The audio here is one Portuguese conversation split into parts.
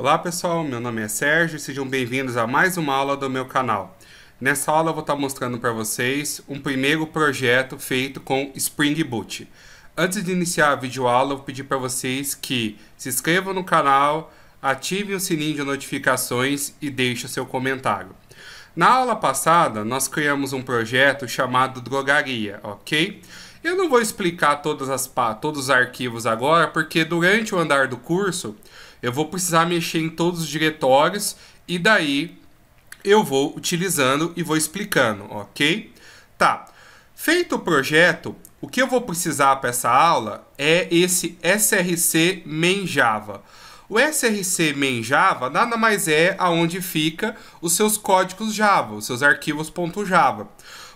Olá pessoal, meu nome é Sérgio e sejam bem-vindos a mais uma aula do meu canal. Nessa aula eu vou estar tá mostrando para vocês um primeiro projeto feito com Spring Boot. Antes de iniciar a videoaula, eu vou pedir para vocês que se inscrevam no canal, ativem o sininho de notificações e deixem o seu comentário. Na aula passada, nós criamos um projeto chamado Drogaria, ok? Eu não vou explicar todas as, todos os arquivos agora, porque durante o andar do curso eu vou precisar mexer em todos os diretórios e daí eu vou utilizando e vou explicando, ok? Tá. Feito o projeto, o que eu vou precisar para essa aula é esse SRC main Java. O SRC main Java nada mais é aonde fica os seus códigos Java, os seus arquivos .java.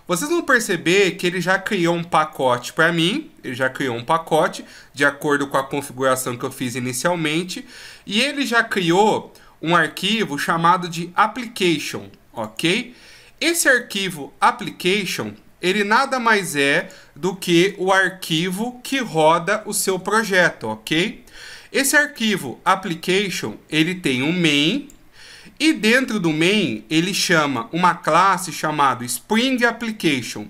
Vocês vão perceber que ele já criou um pacote para mim, ele já criou um pacote de acordo com a configuração que eu fiz inicialmente, e ele já criou um arquivo chamado de application, ok? Esse arquivo application, ele nada mais é do que o arquivo que roda o seu projeto, ok? Esse arquivo application, ele tem um main, e dentro do main, ele chama uma classe chamada Spring Application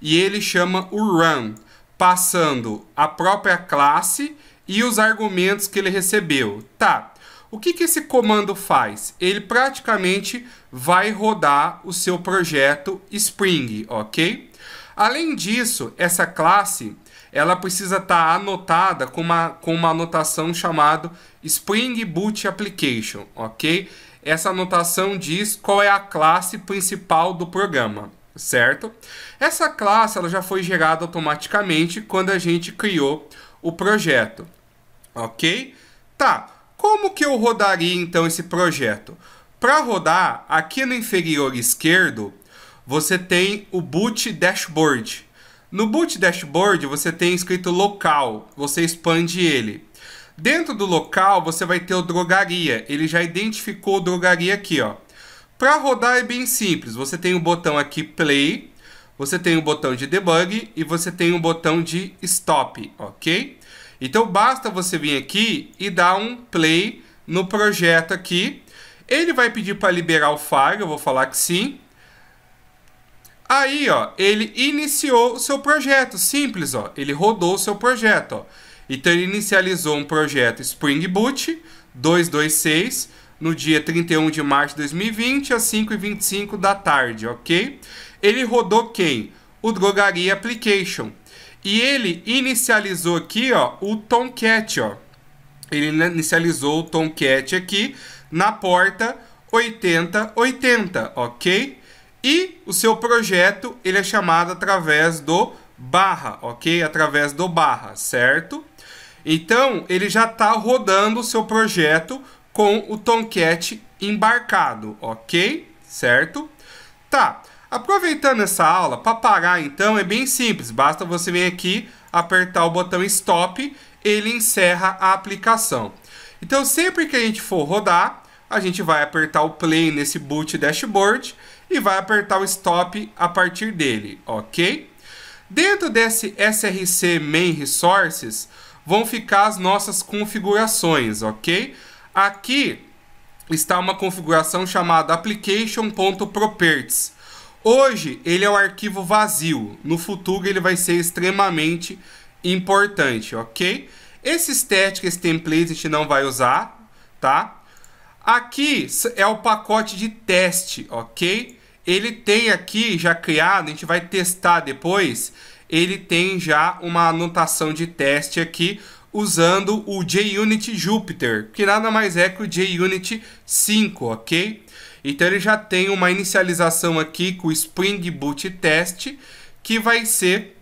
e ele chama o run, passando a própria classe e os argumentos que ele recebeu. Tá. O que, que esse comando faz? Ele praticamente vai rodar o seu projeto Spring, ok? Além disso, essa classe ela precisa estar tá anotada com uma, com uma anotação chamada Spring Boot Application, ok? essa anotação diz qual é a classe principal do programa, certo? Essa classe ela já foi gerada automaticamente quando a gente criou o projeto, ok? Tá, como que eu rodaria então esse projeto? Para rodar, aqui no inferior esquerdo, você tem o Boot Dashboard. No Boot Dashboard, você tem escrito local, você expande ele. Dentro do local você vai ter o drogaria. Ele já identificou o drogaria aqui, ó. Para rodar é bem simples. Você tem o um botão aqui play, você tem o um botão de debug e você tem o um botão de stop, ok? Então basta você vir aqui e dar um play no projeto aqui. Ele vai pedir para liberar o file, eu vou falar que sim. Aí, ó, ele iniciou o seu projeto, simples, ó. Ele rodou o seu projeto, ó. Então ele inicializou um projeto Spring Boot 226 no dia 31 de março de 2020 às 5h25 da tarde, ok? Ele rodou quem? O Drogaria Application. E ele inicializou aqui ó, o Tomcat, ó. Ele inicializou o Tomcat aqui na porta 8080, ok? E o seu projeto ele é chamado através do barra, ok? Através do barra, certo? Então, ele já está rodando o seu projeto com o Tomcat embarcado, ok? Certo? Tá. Aproveitando essa aula, para parar então é bem simples, basta você vir aqui, apertar o botão stop, ele encerra a aplicação. Então sempre que a gente for rodar, a gente vai apertar o play nesse boot dashboard e vai apertar o stop a partir dele, ok? Dentro desse SRC main resources, vão ficar as nossas configurações, ok? Aqui está uma configuração chamada application.properties. Hoje ele é um arquivo vazio, no futuro ele vai ser extremamente importante, ok? Esse estética, esse template a gente não vai usar, tá? Aqui é o pacote de teste, ok? Ele tem aqui já criado, a gente vai testar depois ele tem já uma anotação de teste aqui usando o JUnit Jupyter, que nada mais é que o JUnit 5, ok? Então ele já tem uma inicialização aqui com o Spring Boot Test, que vai ser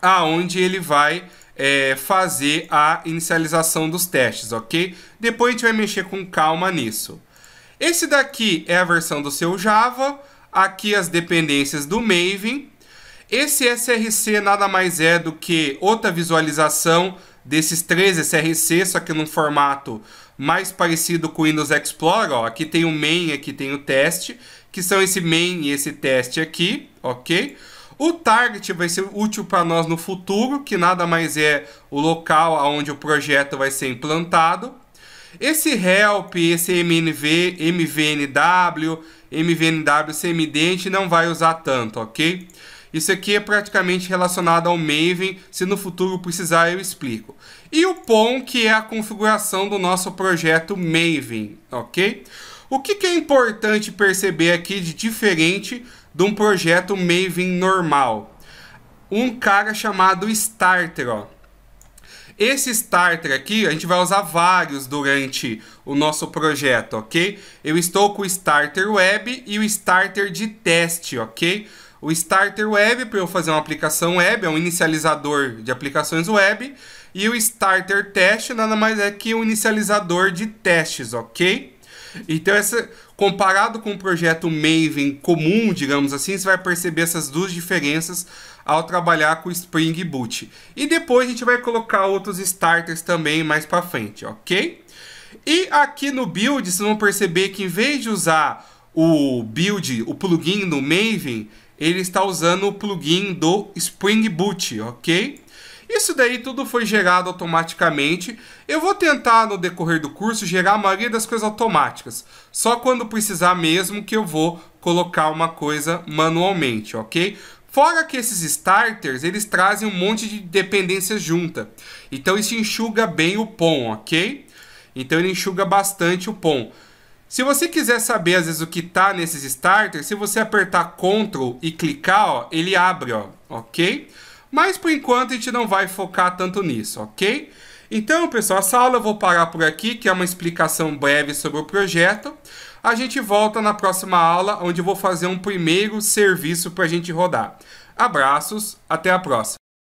aonde ele vai é, fazer a inicialização dos testes, ok? Depois a gente vai mexer com calma nisso. Esse daqui é a versão do seu Java, aqui as dependências do Maven, esse SRC nada mais é do que outra visualização desses três SRC, só que num formato mais parecido com o Windows Explorer. Ó. Aqui tem o main, aqui tem o teste, que são esse main e esse teste aqui, ok? O target vai ser útil para nós no futuro, que nada mais é o local onde o projeto vai ser implantado. Esse help, esse MNV, MVNW, MVNW, CMD, a gente não vai usar tanto, ok? Isso aqui é praticamente relacionado ao Maven, se no futuro precisar eu explico. E o POM, que é a configuração do nosso projeto Maven, ok? O que, que é importante perceber aqui de diferente de um projeto Maven normal? Um cara chamado Starter, ó. Esse starter aqui, a gente vai usar vários durante o nosso projeto, ok? Eu estou com o starter web e o starter de teste, ok? o Starter Web, para eu fazer uma aplicação web, é um inicializador de aplicações web. E o Starter Test nada mais é que um inicializador de testes, ok? Então, essa, comparado com o projeto Maven comum, digamos assim, você vai perceber essas duas diferenças ao trabalhar com Spring Boot. E depois a gente vai colocar outros starters também mais para frente, ok? E aqui no build, vocês vão perceber que em vez de usar o build, o plugin do Maven, ele está usando o plugin do Spring Boot, ok? Isso daí tudo foi gerado automaticamente. Eu vou tentar no decorrer do curso gerar a maioria das coisas automáticas. Só quando precisar mesmo que eu vou colocar uma coisa manualmente, ok? Fora que esses starters, eles trazem um monte de dependência junta. Então isso enxuga bem o POM, ok? Então ele enxuga bastante o POM. Se você quiser saber, às vezes, o que está nesses starters, se você apertar Ctrl e clicar, ó, ele abre, ó, ok? Mas, por enquanto, a gente não vai focar tanto nisso, ok? Então, pessoal, essa aula eu vou parar por aqui, que é uma explicação breve sobre o projeto. A gente volta na próxima aula, onde eu vou fazer um primeiro serviço para a gente rodar. Abraços, até a próxima!